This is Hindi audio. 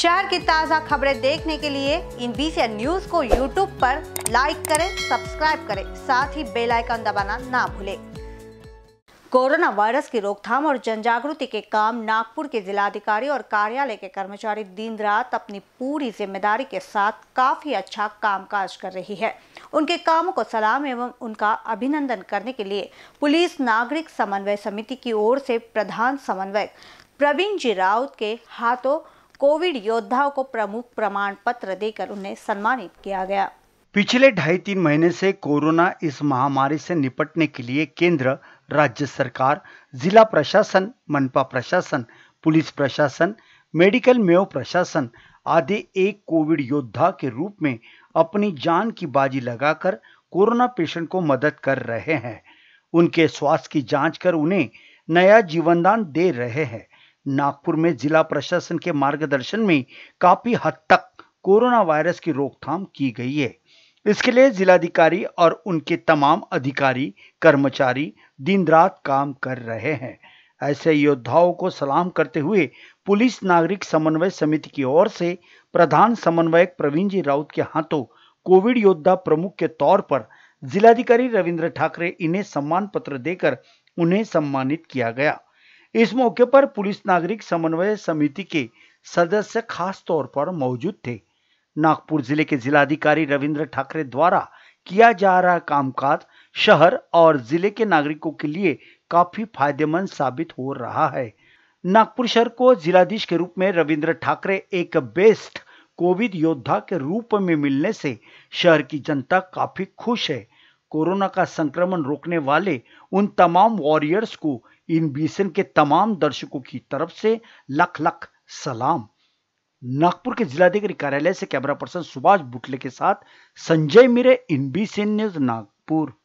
शहर की ताज़ा खबरें देखने के लिए इन बीसी न्यूज को यूट्यूब पर लाइक करें सब्सक्राइब करें साथ ही बेल आइकन दबाना ना भूलें कोरोना वायरस की रोकथाम और जन जागृति के काम नागपुर के जिलाधिकारी और कार्यालय के कर्मचारी दिन रात अपनी पूरी जिम्मेदारी के साथ काफी अच्छा कामकाज कर रही है उनके कामों को सलाम एवं उनका अभिनंदन करने के लिए पुलिस नागरिक समन्वय समिति की ओर से प्रधान समन्वयक प्रवीण जी राउत के हाथों कोविड योद्धाओं को प्रमुख प्रमाण पत्र देकर उन्हें सम्मानित किया गया पिछले ढाई तीन महीने से कोरोना इस महामारी से निपटने के लिए केंद्र राज्य सरकार जिला प्रशासन मनपा प्रशासन पुलिस प्रशासन मेडिकल मेव प्रशासन आदि एक कोविड योद्धा के रूप में अपनी जान की बाजी लगाकर कोरोना पेशेंट को मदद कर रहे हैं उनके स्वास्थ्य की जांच कर उन्हें नया जीवनदान दे रहे हैं नागपुर में जिला प्रशासन के मार्गदर्शन में काफी हद तक कोरोना वायरस की रोकथाम की गई है इसके लिए जिलाधिकारी और उनके तमाम अधिकारी कर्मचारी दिन रात काम कर रहे हैं ऐसे योद्धाओं को सलाम करते हुए पुलिस नागरिक समन्वय समिति की ओर से प्रधान समन्वयक प्रवीण जी राउत के हाथों कोविड योद्धा प्रमुख के तौर पर जिलाधिकारी रविंद्र ठाकरे इन्हें सम्मान पत्र देकर उन्हें सम्मानित किया गया इस मौके पर पुलिस नागरिक समन्वय समिति के सदस्य खास तौर पर मौजूद थे नागपुर जिले के जिलाधिकारी रविंद्र ठाकरे द्वारा किया जा रहा कामकाज शहर और जिले के नागरिकों के लिए काफी फायदेमंद साबित हो रहा है नागपुर शहर को जिलाधीश के रूप में रविंद्र ठाकरे एक बेस्ट कोविड योद्धा के रूप में मिलने से शहर की जनता काफी खुश है कोरोना का संक्रमण रोकने वाले उन तमाम वॉरियर्स को इन बीसन के तमाम दर्शकों की तरफ से लख लख सलाम नागपुर के जिलाधिकारी कार्यालय से कैमरा पर्सन सुभाष बुटले के साथ Sanjay Mire IN BC news Nagpur